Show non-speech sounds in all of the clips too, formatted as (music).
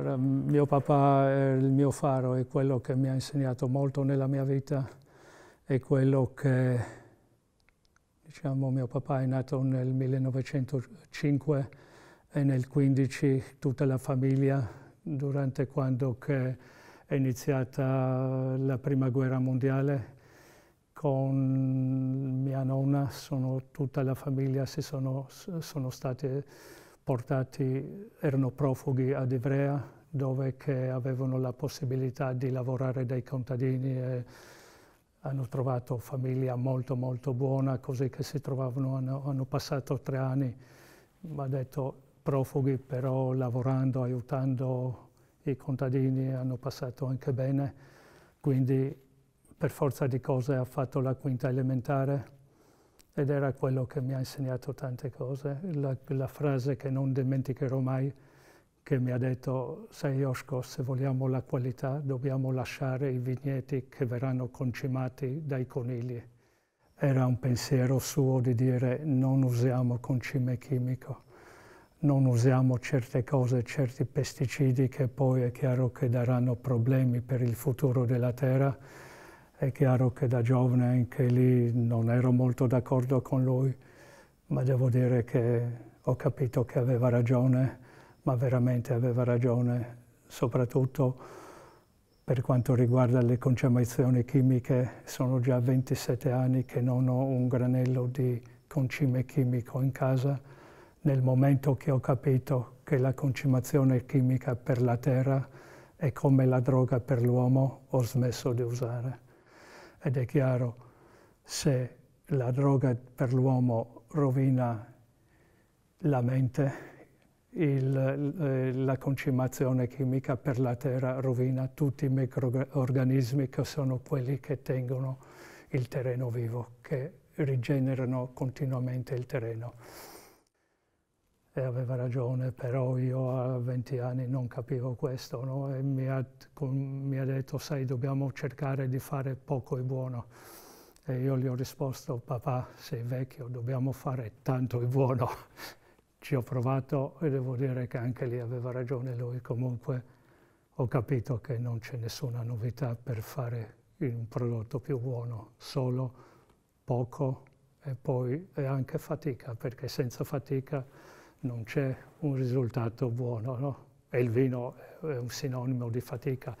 Allora, mio papà, è il mio faro, è quello che mi ha insegnato molto nella mia vita, è quello che, diciamo, mio papà è nato nel 1905 e nel 15 tutta la famiglia, durante quando è iniziata la Prima Guerra Mondiale, con mia nonna, sono, tutta la famiglia sono, sono state portati, erano profughi ad Ivrea dove avevano la possibilità di lavorare dai contadini e hanno trovato famiglia molto molto buona, così che si trovavano, hanno, hanno passato tre anni, mi ha detto, profughi però lavorando, aiutando i contadini, hanno passato anche bene, quindi per forza di cose ha fatto la quinta elementare ed era quello che mi ha insegnato tante cose. La, la frase che non dimenticherò mai, che mi ha detto, sai Yoshko, se vogliamo la qualità dobbiamo lasciare i vigneti che verranno concimati dai conigli. Era un pensiero suo di dire non usiamo concime chimico, non usiamo certe cose, certi pesticidi che poi è chiaro che daranno problemi per il futuro della terra, è chiaro che da giovane anche lì non ero molto d'accordo con lui, ma devo dire che ho capito che aveva ragione, ma veramente aveva ragione, soprattutto per quanto riguarda le concimazioni chimiche. Sono già 27 anni che non ho un granello di concime chimico in casa. Nel momento che ho capito che la concimazione chimica per la terra è come la droga per l'uomo, ho smesso di usare ed è chiaro se la droga per l'uomo rovina la mente, il, eh, la concimazione chimica per la terra rovina tutti i microorganismi che sono quelli che tengono il terreno vivo, che rigenerano continuamente il terreno e aveva ragione, però io a 20 anni non capivo questo no? e mi ha, mi ha, detto sai dobbiamo cercare di fare poco e buono e io gli ho risposto papà sei vecchio dobbiamo fare tanto e buono (laughs) ci ho provato e devo dire che anche lì aveva ragione lui comunque ho capito che non c'è nessuna novità per fare un prodotto più buono solo poco e poi e anche fatica perché senza fatica non c'è un risultato buono, no? e il vino è un sinonimo di fatica.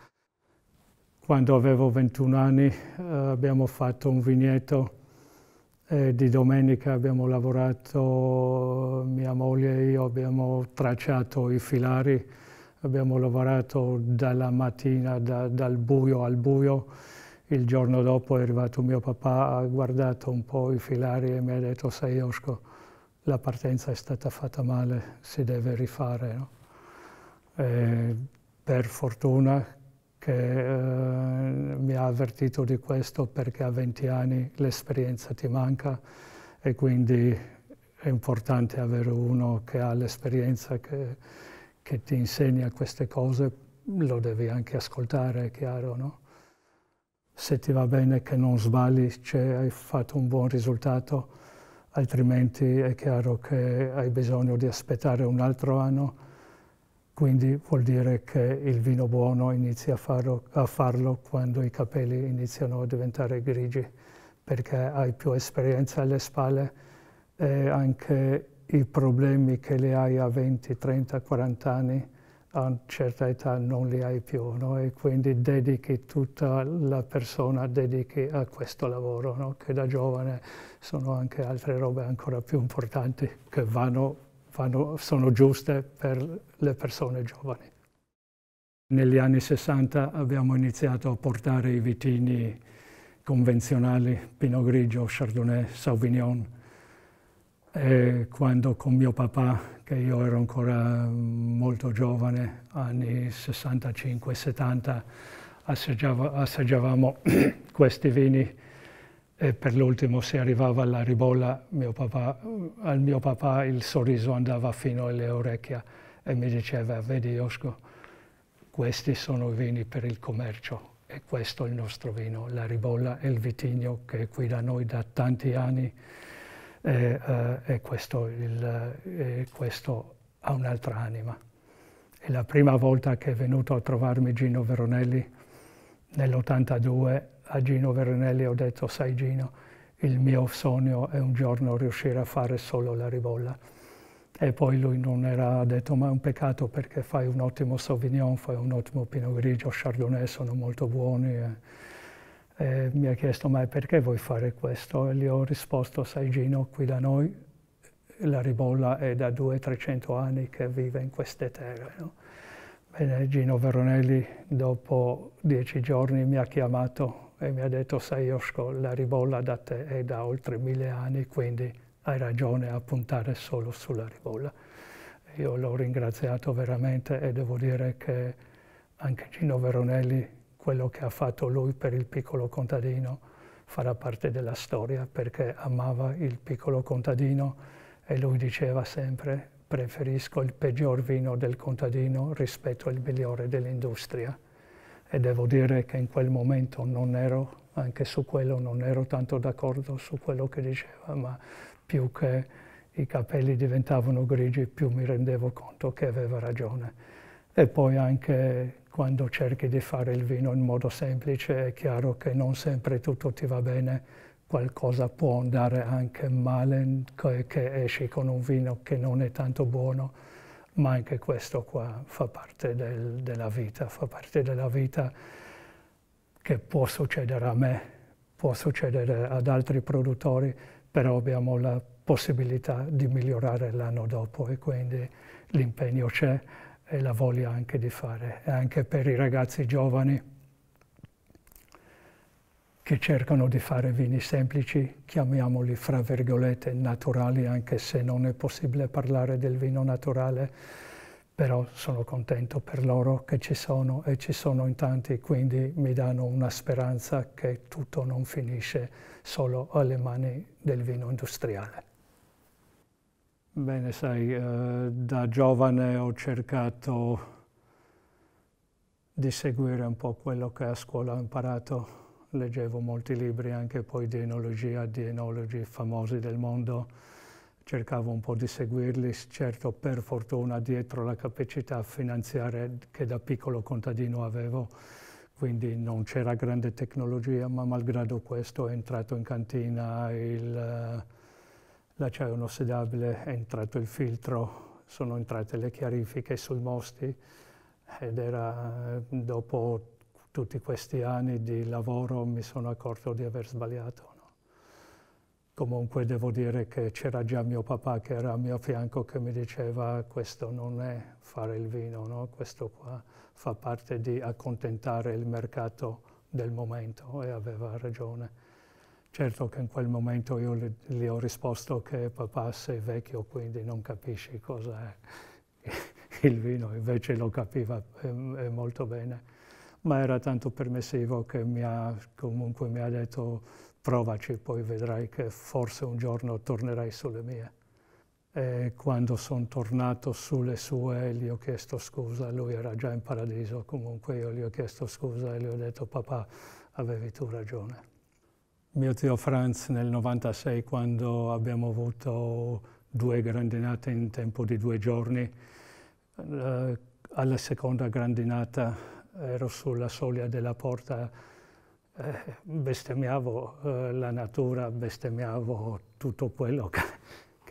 Quando avevo 21 anni eh, abbiamo fatto un vigneto e di domenica abbiamo lavorato, mia moglie e io abbiamo tracciato i filari, abbiamo lavorato dalla mattina, da, dal buio al buio. Il giorno dopo è arrivato mio papà, ha guardato un po' i filari e mi ha detto sei Osco, la partenza è stata fatta male, si deve rifare. No? per fortuna che eh, mi ha avvertito di questo perché a 20 anni l'esperienza ti manca e quindi è importante avere uno che ha l'esperienza, che, che, ti insegna queste cose, lo devi anche ascoltare, è chiaro, no? Se ti va bene che non sbagli, cioè hai fatto un buon risultato, altrimenti è chiaro che hai bisogno di aspettare un altro anno, quindi vuol dire che il vino buono inizia a farlo, a farlo quando i capelli iniziano a diventare grigi, perché hai più esperienza alle spalle e anche i problemi che li hai a 20, 30, 40 anni a una certa età non li hai più no? e quindi dedichi tutta la persona dedichi a questo lavoro no? che da giovane sono anche altre robe ancora più importanti che vanno, vanno, sono giuste per le persone giovani. Negli anni 60 abbiamo iniziato a portare i vitini convenzionali Pinot Grigio, Chardonnay, Sauvignon e eh, quando con mio papà, che io ero ancora molto giovane, anni 65-70, assaggiavamo (clears throat) questi vini e per l'ultimo se arrivava la ribolla mio papà, al mio papà il sorriso andava fino alle orecchie e mi diceva vedi Osco questi sono i vini per il commercio e questo è il nostro vino, la ribolla e il vitigno che è qui da noi da tanti anni e, eh, eh, e questo, il, eh, e questo ha un'altra anima. E la prima volta che è venuto a trovarmi Gino Veronelli, nell'82, a Gino Veronelli ho detto, sai Gino, il mio sogno è un giorno riuscire a fare solo la ribolla. E poi lui non era detto, ma è un peccato perché fai un ottimo Sauvignon, fai un ottimo Pinot Grigio, Chardonnay sono molto buoni. E, eh, mi ha chiesto ma perché vuoi fare questo? E gli ho risposto, sai Gino, qui da noi la ribolla è da 200-300 anni che vive in queste terre. No? Bene, Gino Veronelli dopo dieci giorni mi ha chiamato e mi ha detto, sai Joshko, la ribolla da te è da oltre mille anni, quindi hai ragione a puntare solo sulla ribolla. Io l'ho ringraziato veramente e devo dire che anche Gino Veronelli quello che ha fatto lui per il piccolo contadino farà parte della storia perché amava il piccolo contadino e lui diceva sempre preferisco il peggior vino del contadino rispetto al migliore dell'industria e devo dire che in quel momento non ero, anche su quello non ero tanto d'accordo su quello che diceva, ma più che i capelli diventavano grigi più mi rendevo conto che aveva ragione. E poi anche quando cerchi di fare il vino in modo semplice è chiaro che non sempre tutto ti va bene, qualcosa può andare anche male, che esci con un vino che non è tanto buono, ma anche questo qua fa parte del, della vita, fa parte della vita che può succedere a me, può succedere ad altri produttori, però abbiamo la possibilità di migliorare l'anno dopo e quindi l'impegno c'è e la voglia anche di fare, anche per i ragazzi giovani che cercano di fare vini semplici, chiamiamoli fra virgolette naturali, anche se non è possibile parlare del vino naturale, però sono contento per loro che ci sono e ci sono in tanti, quindi mi danno una speranza che tutto non finisce solo alle mani del vino industriale. Bene, sai, eh, da giovane ho cercato di seguire un po' quello che a scuola ho imparato. Leggevo molti libri, anche poi di enologia, di enologi famosi del mondo. Cercavo un po' di seguirli, certo per fortuna dietro la capacità finanziaria che da piccolo contadino avevo, quindi non c'era grande tecnologia, ma malgrado questo è entrato in cantina il eh, l'acciaio inossidabile è entrato il filtro, sono entrate le chiarifiche sul Mosti ed era eh, dopo tutti questi anni di lavoro mi sono accorto di aver sbagliato. No? Comunque devo dire che c'era già mio papà che era a mio fianco che mi diceva questo non è fare il vino, no? questo qua fa parte di accontentare il mercato del momento e aveva ragione. Certo che in quel momento io le, le ho risposto che papà sei vecchio, quindi non capisci cosa è (laughs) il vino, invece lo capiva eh, eh, molto bene. Ma era tanto permessivo che mi ha, comunque mi ha detto provaci, poi vedrai che forse un giorno tornerai sulle mie. E quando sono tornato sulle sue gli ho chiesto scusa, lui era già in paradiso, comunque io gli ho chiesto scusa e gli ho detto papà avevi tu ragione mio zio Franz nel 96 quando abbiamo avuto due grandinate in tempo di due giorni. Eh, alla seconda grandinata ero sulla soglia della porta, eh, bestemmiavo eh, la natura, bestemmiavo tutto quello che,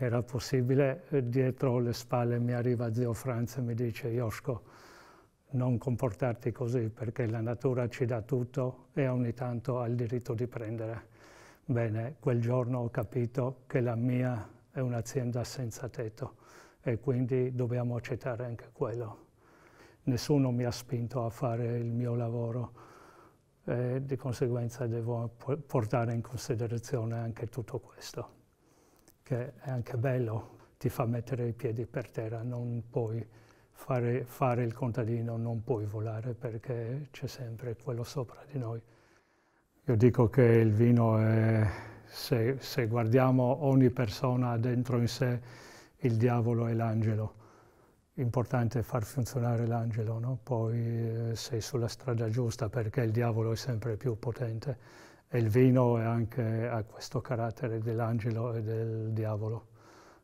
era possibile. Dietro le spalle mi arriva zio Franz e mi dice Joshko, non comportarti così perché la natura ci dà tutto e ogni tanto ha il diritto di prendere. Bene, quel giorno ho capito che la mia è un'azienda senza tetto e quindi dobbiamo accettare anche quello. Nessuno mi ha spinto a fare il mio lavoro e di conseguenza devo portare in considerazione anche tutto questo, che è anche bello, ti fa mettere i piedi per terra, non puoi fare, fare il contadino non puoi volare perché c'è sempre quello sopra di noi. Io dico che il vino è, se, se, guardiamo ogni persona dentro in sé, il diavolo è l'angelo. Importante è far funzionare l'angelo, no? poi eh, sei sulla strada giusta perché il diavolo è sempre più potente e il vino anche, ha questo carattere dell'angelo e del diavolo.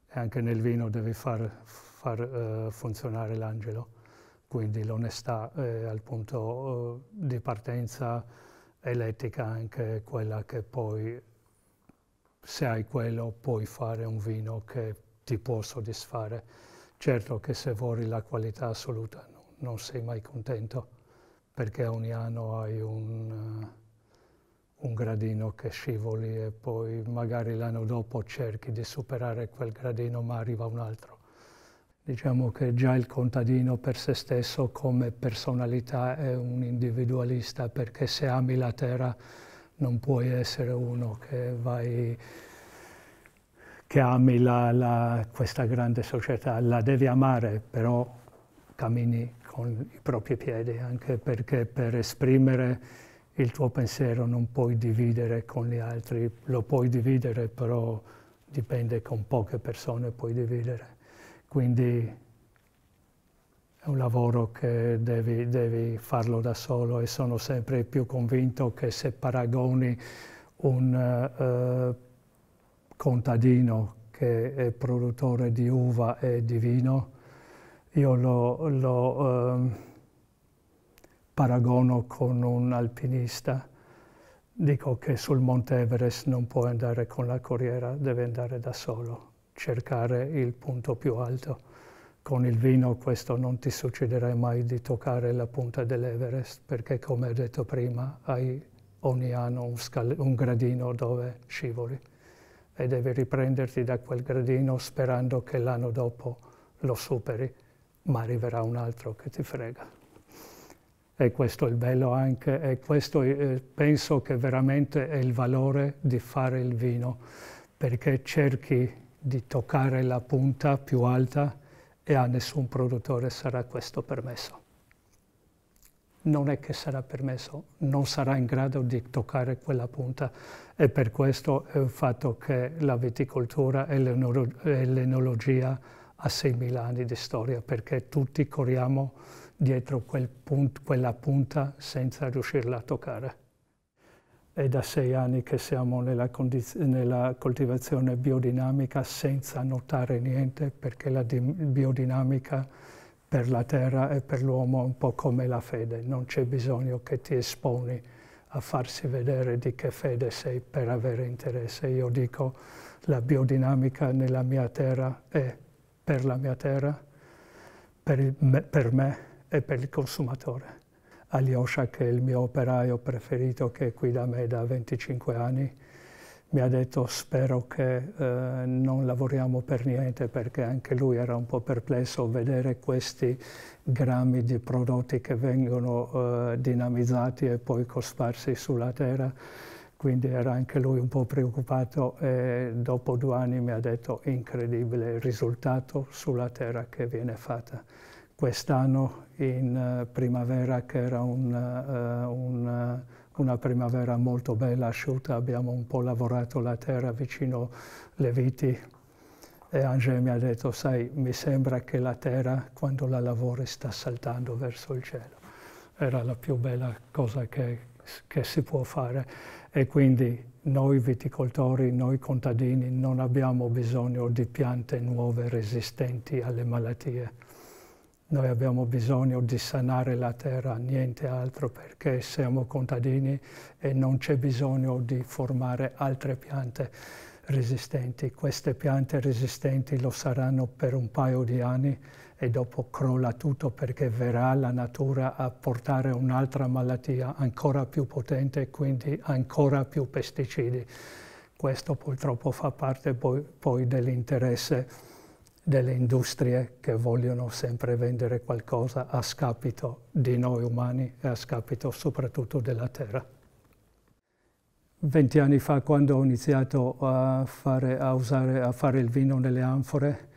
E anche nel vino devi far far eh, funzionare l'angelo, quindi l'onestà è eh, al punto eh, di partenza e l'etica anche quella che poi, se hai quello, puoi fare un vino che ti può soddisfare. Certo che se vuoi la qualità assoluta no, non sei mai contento, perché ogni anno hai un un gradino che scivoli e poi magari l'anno dopo cerchi di superare quel gradino ma arriva un altro. Diciamo che già il contadino per se stesso come personalità è un individualista perché se ami la terra non puoi essere uno che vai che ami la, la, questa grande società, la devi amare, però cammini con i propri piedi, anche perché per esprimere il tuo pensiero non puoi dividere con gli altri, lo puoi dividere, però dipende con poche persone puoi dividere quindi è un lavoro che devi, devi, farlo da solo e sono sempre più convinto che se paragoni un eh, contadino che è produttore di uva e di vino, io lo, lo eh, paragono con un alpinista. Dico che sul Monte Everest non puoi andare con la corriera, deve andare da solo cercare il punto più alto. Con il vino questo non ti succederà mai di toccare la punta dell'Everest perché come ho detto prima hai ogni anno un, un gradino dove scivoli e devi riprenderti da quel gradino sperando che l'anno dopo lo superi, ma arriverà un altro che ti frega e questo è il bello anche, e questo eh, penso che veramente è il valore di fare il vino, perché cerchi di toccare la punta più alta e a nessun produttore sarà questo permesso. Non è che sarà permesso, non sarà in grado di toccare quella punta e per questo è un fatto che la viticoltura e l'enologia ha 6.000 anni di storia perché tutti corriamo dietro quel punt, quella punta senza riuscirla a toccare. È da sei anni che siamo nella, nella coltivazione biodinamica senza notare niente perché la biodinamica per la terra e per l'uomo è un po' come la fede, non c'è bisogno che ti esponi a farsi vedere di che fede sei per avere interesse. Io dico la biodinamica nella mia terra è per la mia terra, per, il, per me e per il consumatore. Alyosha, che è il mio operaio preferito che è qui da me da 25 anni, mi ha detto spero che eh, non lavoriamo per niente perché anche lui era un po' perplesso vedere questi grammi di prodotti che vengono eh, dinamizzati e poi cosparsi sulla terra. Quindi era anche lui un po' preoccupato e dopo due anni mi ha detto incredibile il risultato sulla terra che viene fatta quest'anno in eh, primavera che era un, uh, un, eh, una primavera molto bella, asciutta, abbiamo un po' lavorato la terra vicino alle viti e Angelo mi ha detto, sai, mi sembra che la terra quando la lavori sta saltando verso il cielo. Era la più bella cosa che, che si può fare e quindi noi viticoltori, noi contadini non abbiamo bisogno di piante nuove resistenti alle malattie noi abbiamo bisogno di sanare la terra, niente altro, perché siamo contadini e non c'è bisogno di formare altre piante resistenti. Queste piante resistenti lo saranno per un paio di anni e dopo crolla tutto perché verrà la natura a portare un'altra malattia ancora più potente e quindi ancora più pesticidi. Questo purtroppo fa parte poi, poi dell'interesse delle industrie che vogliono sempre vendere qualcosa a scapito di noi umani e a scapito soprattutto della terra. Venti anni fa, quando ho iniziato a, fare, a, usare, a fare il vino nelle anfore,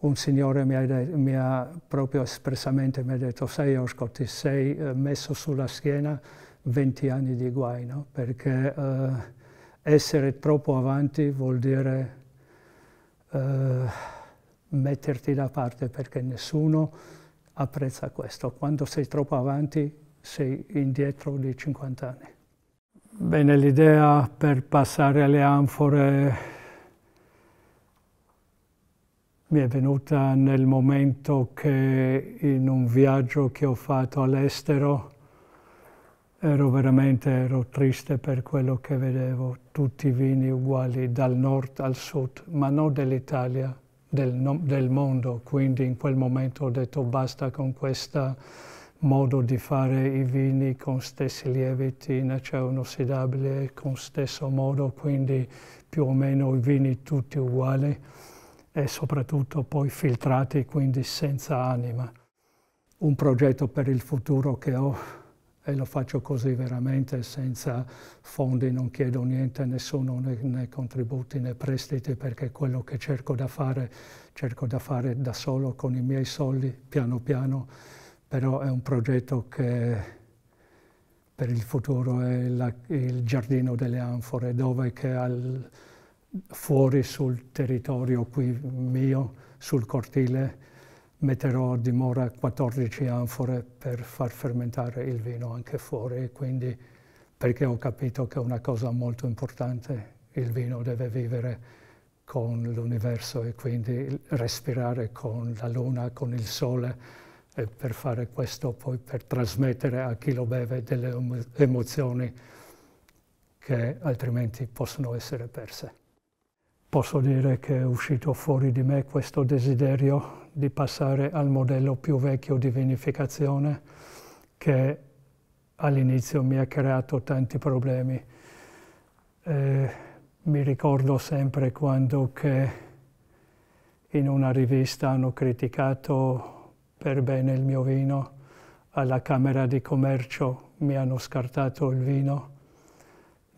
un signore mi ha, mi ha proprio espressamente mi ha detto «Sai Osco, ti sei eh, messo sulla schiena 20 anni di guai, no? perché eh, essere troppo avanti vuol dire eh, metterti da parte perché nessuno apprezza questo. Quando sei troppo avanti sei indietro di 50 anni. Bene, l'idea per passare alle anfore mi è venuta nel momento che in un viaggio che ho fatto all'estero ero veramente ero triste per quello che vedevo, tutti i vini uguali dal nord al sud, ma non dell'Italia, del, del mondo, quindi in quel momento ho detto basta con questo modo di fare i vini con stessi lieviti in acciaio inossidabile, con stesso modo, quindi più o meno i vini tutti uguali e soprattutto poi filtrati, quindi senza anima. Un progetto per il futuro che ho e lo faccio così veramente senza fondi, non chiedo niente a nessuno, né, né contributi né prestiti, perché quello che cerco da fare, cerco da fare da solo con i miei soldi, piano piano, però è un progetto che per il futuro è la, il giardino delle anfore, dove che al, fuori sul territorio qui mio, sul cortile, metterò a dimora 14 anfore per far fermentare il vino anche fuori, quindi perché ho capito che è una cosa molto importante, il vino deve vivere con l'universo e quindi respirare con la luna, con il sole, e per fare questo poi per trasmettere a chi lo beve delle emozioni che altrimenti possono essere perse. Posso dire che è uscito fuori di me questo desiderio di passare al modello più vecchio di vinificazione che all'inizio mi ha creato tanti problemi. Eh, mi ricordo sempre quando in una rivista hanno criticato per bene il mio vino, alla Camera di Commercio mi hanno scartato il vino,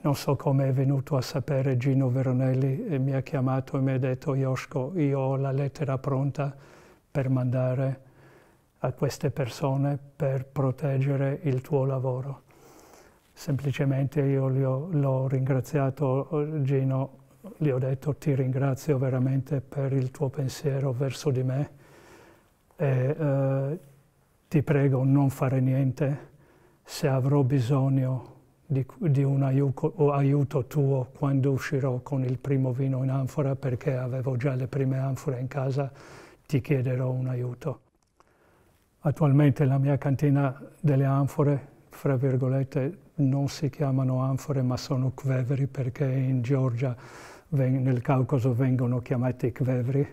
non so come è venuto a sapere Gino Veronelli e mi ha chiamato e mi ha detto Iosco, io ho la lettera pronta, per mandare a queste persone per proteggere il tuo lavoro. Semplicemente io l'ho ringraziato, Gino, gli ho detto ti ringrazio veramente per il tuo pensiero verso di me e eh, ti prego non fare niente se avrò bisogno di, di un aiuto, aiuto, tuo quando uscirò con il primo vino in anfora perché avevo già le prime anfore in casa ti chiederò un aiuto. Attualmente la mia cantina delle anfore, fra virgolette, non si chiamano anfore ma sono kveveri perché in Georgia, nel Caucaso, vengono chiamati kveveri.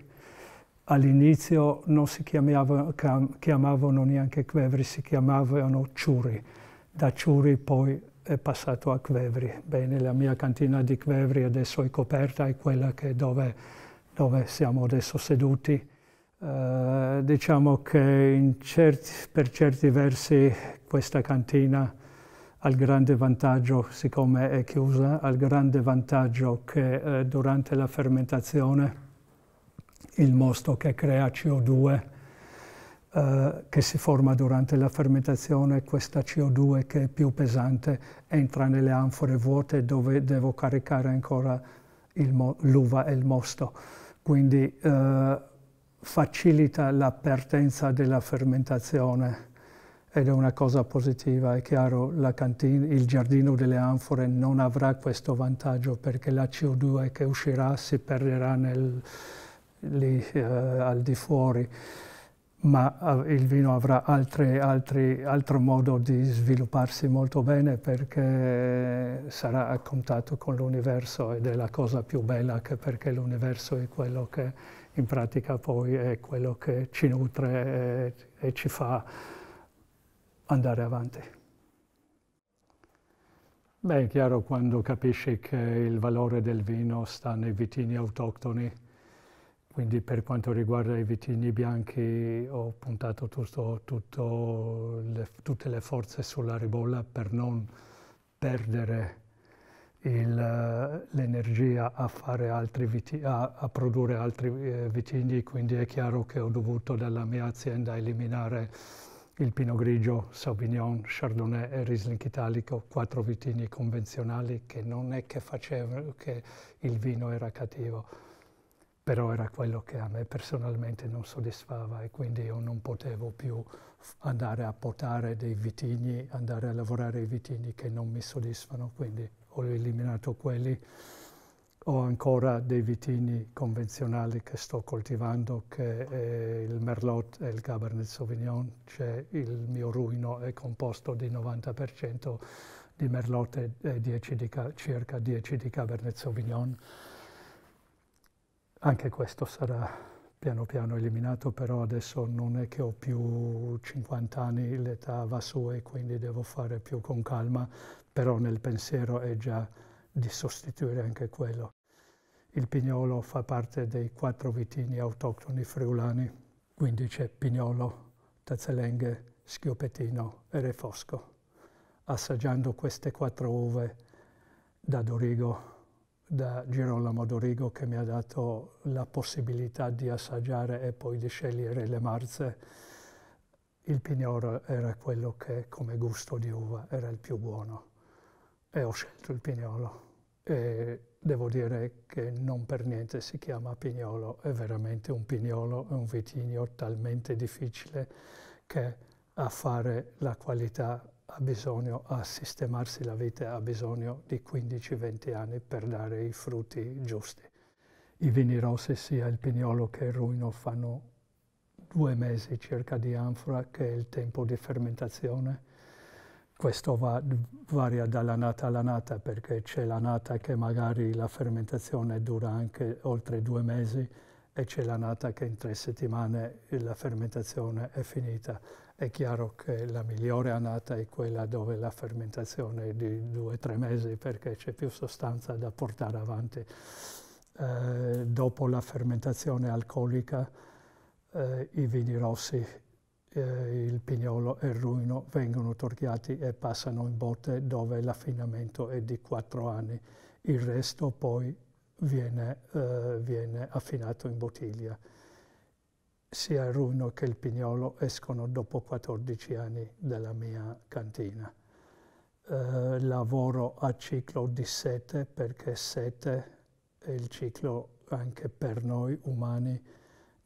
All'inizio non si chiamavano, chiamavano neanche quevri, si chiamavano ciuri. Da ciuri poi è passato a quevri. Bene, la mia cantina di quevri adesso è coperta, è quella dove, dove siamo adesso seduti. Eh, diciamo che certi, per certi versi questa cantina ha il grande vantaggio, siccome è chiusa, ha il grande vantaggio che eh, durante la fermentazione il mosto che crea CO2 eh, che si forma durante la fermentazione, questa CO2 che è più pesante entra nelle anfore vuote dove devo caricare ancora l'uva e il mosto. Quindi eh, facilita la partenza della fermentazione ed è una cosa positiva, è chiaro cantina, il giardino delle anfore non avrà questo vantaggio perché la CO2 che uscirà si perderà nel, lì eh, al di fuori ma eh, il vino avrà altri, altri, altro modo di svilupparsi molto bene perché sarà a contatto con l'universo ed è la cosa più bella perché l'universo è quello che in pratica poi è quello che ci nutre e, e ci fa andare avanti. Beh, è chiaro quando capisci che il valore del vino sta nei vitigni autoctoni, quindi per quanto riguarda i vitigni bianchi ho puntato tutto, tutto le, tutte le forze sulla ribolla per non perdere eh, l'energia a, a, a, produrre altri eh, vitigni, quindi è chiaro che ho dovuto dalla mia azienda eliminare il pino Grigio, Sauvignon, Chardonnay e Riesling Italico, quattro vitigni convenzionali che non è che facevano che il vino era cattivo, però era quello che a me personalmente non soddisfava e quindi io non potevo più andare a potare dei vitigni, andare a lavorare i vitigni che non mi soddisfano, quindi ho eliminato quelli. Ho ancora dei vitini convenzionali che sto coltivando, che è eh, il Merlot e il Cabernet Sauvignon. C'è il mio ruino è composto di 90% di Merlot e 10 di, circa 10 di Cabernet Sauvignon. Anche questo sarà piano piano eliminato, però adesso non è che ho più 50 anni, l'età va su e quindi devo fare più con calma però nel pensiero è già di sostituire anche quello. Il pignolo fa parte dei quattro vitigni autoctoni friulani, quindi c'è pignolo, tazzelenghe, schiopetino e refosco. Assaggiando queste quattro uve da Dorigo, da Girolamo Dorigo che mi ha dato la possibilità di assaggiare e poi di scegliere le marze, il pignolo era quello che come gusto di uva era il più buono e eh, ho scelto il pignolo. E devo dire che non per niente si chiama pignolo, è veramente un pignolo, è un vitigno talmente difficile che a fare la qualità ha bisogno, a sistemarsi la vita ha bisogno di 15-20 anni per dare i frutti giusti. I vini rossi sia il pignolo che il ruino fanno due mesi circa di anfora, che è il tempo di fermentazione, questo va, varia dalla nata alla nata perché c'è la nata che magari la fermentazione dura anche oltre due mesi e c'è la nata che in tre settimane la fermentazione è finita. È chiaro che la migliore annata è quella dove la fermentazione è di due o tre mesi perché c'è più sostanza da portare avanti. Eh, dopo la fermentazione alcolica eh, i vini rossi eh, il pignolo e il ruino vengono torchiati e passano in botte dove l'affinamento è di quattro anni. Il resto poi viene, eh, viene affinato in bottiglia. Sia il ruino che il pignolo escono dopo 14 anni dalla mia cantina. Eh, lavoro a ciclo di sete perché sete è il ciclo anche per noi umani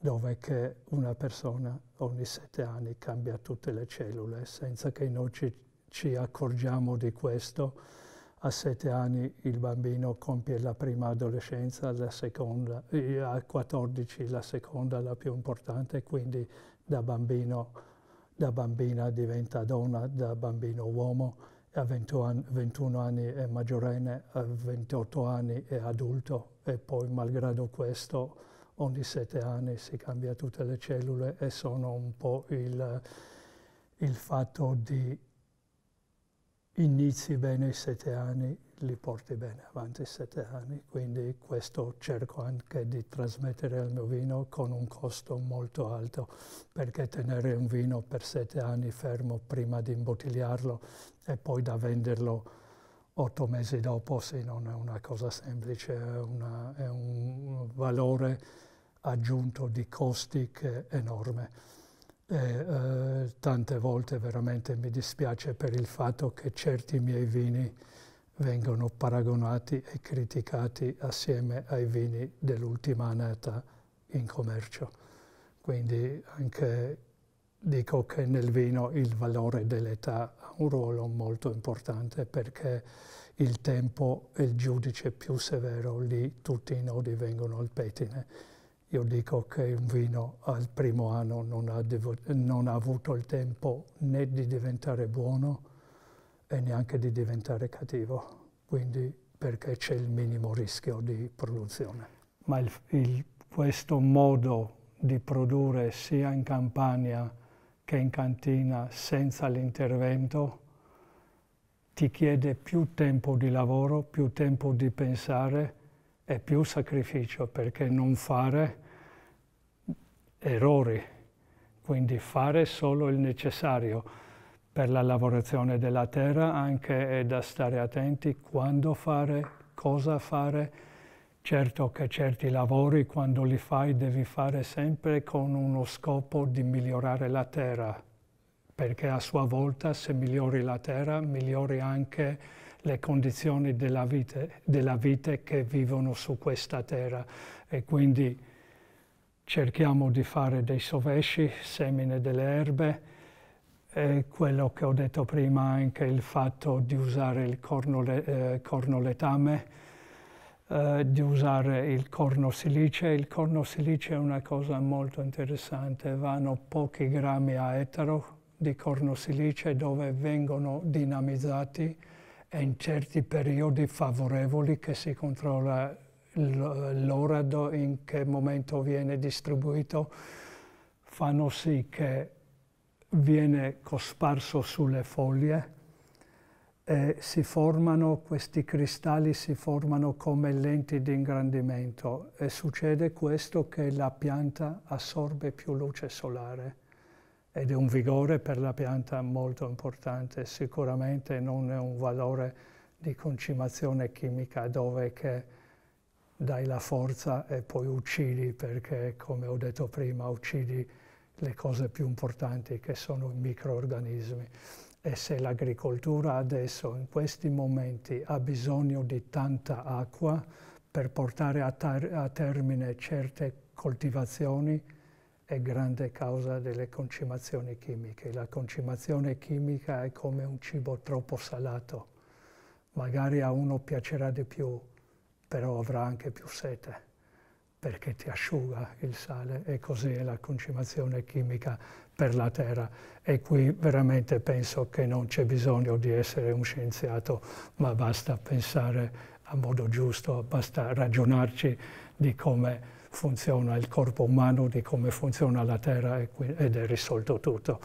dove che una persona ogni sette anni cambia tutte le cellule senza che noi ci, ci accorgiamo di questo. A sette anni il bambino compie la prima adolescenza, la seconda, a 14 la seconda, la più importante, quindi da bambino, da bambina diventa donna, da bambino uomo, a 21 anni è maggiorenne, a 28 anni è adulto e poi malgrado questo ogni sette anni si cambia tutte le cellule e sono un po' il, il fatto di inizi bene i sette anni, li porti bene avanti i sette anni, quindi questo cerco anche di trasmettere al mio vino con un costo molto alto, perché tenere un vino per sette anni fermo prima di imbottigliarlo e poi da venderlo otto mesi dopo sì, non è una cosa semplice, è, una, è un valore aggiunto di costi che è enorme. E, eh, tante volte veramente mi dispiace per il fatto che certi miei vini vengono paragonati e criticati assieme ai vini dell'ultima annata in commercio. Quindi anche dico che nel vino il valore dell'età un ruolo molto importante perché il tempo è il giudice più severo, lì tutti i nodi vengono al pettine. Io dico che un vino al primo anno non ha, non ha avuto il tempo né di diventare buono e neanche di diventare cattivo, quindi perché c'è il minimo rischio di produzione. Ma il, il, questo modo di produrre sia in campagna, che in cantina senza l'intervento ti chiede più tempo di lavoro, più tempo di pensare e più sacrificio perché non fare errori, quindi fare solo il necessario. Per la lavorazione della terra anche è da stare attenti quando fare, cosa fare, Certo che certi lavori quando li fai devi fare sempre con uno scopo di migliorare la terra, perché a sua volta se migliori la terra migliori anche le condizioni della vita, della vite che vivono su questa terra e quindi cerchiamo di fare dei sovesci, semine delle erbe e quello che ho detto prima anche il fatto di usare il corno, eh, cornoletame eh, di usare il corno silice. Il corno silice è una cosa molto interessante, vanno pochi grammi a ettaro di corno silice dove vengono dinamizzati e in certi periodi favorevoli che si controlla l'orado, in che momento viene distribuito, fanno sì che viene cosparso sulle foglie eh, si formano, questi cristalli si formano come lenti di ingrandimento e succede questo che la pianta assorbe più luce solare ed è un vigore per la pianta molto importante, sicuramente non è un valore di concimazione chimica dove che dai la forza e poi uccidi perché come ho detto prima uccidi le cose più importanti che sono i microorganismi. E se l'agricoltura adesso, in questi momenti, ha bisogno di tanta acqua per portare a, a termine certe coltivazioni, è grande causa delle concimazioni chimiche. La concimazione chimica è come un cibo troppo salato. Magari a uno piacerà di più, però avrà anche più sete perché ti asciuga il sale e così è la concimazione chimica per la Terra e qui veramente penso che non c'è bisogno di essere un scienziato, ma basta pensare a modo giusto, basta ragionarci di come funziona il corpo umano, di come funziona la Terra ed è risolto tutto.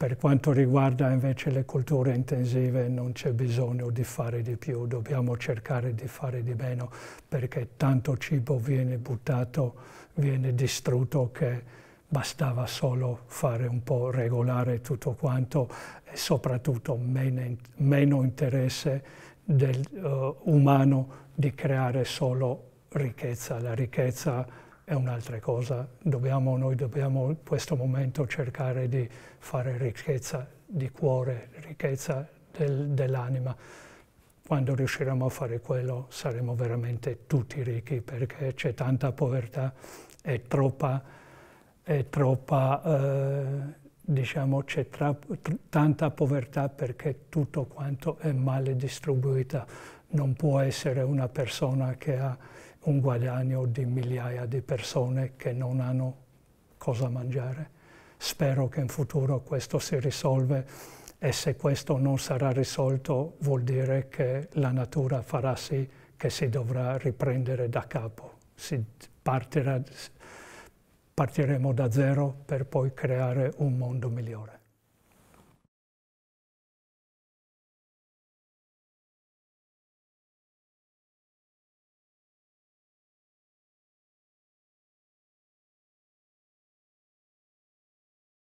Per quanto riguarda invece le culture intensive non c'è bisogno di fare di più, dobbiamo cercare di fare di meno perché tanto cibo viene buttato, viene distrutto che bastava solo fare un po' regolare tutto quanto e soprattutto meno, meno interesse del, uh, umano di creare solo ricchezza. La ricchezza è un'altra cosa. Dobbiamo, noi dobbiamo in questo momento cercare di fare ricchezza di cuore, ricchezza del, dell'anima. Quando riusciremo a fare quello saremo veramente tutti ricchi perché c'è tanta povertà è troppa, è troppa eh, diciamo, c'è tanta povertà perché tutto quanto è male distribuito. Non può essere una persona che ha un guadagno di migliaia di persone che non hanno cosa mangiare. Spero che in futuro questo si risolve e se questo non sarà risolto vuol dire che la natura farà sì che si dovrà riprendere da capo. Partirà, partiremo da zero per poi creare un mondo migliore.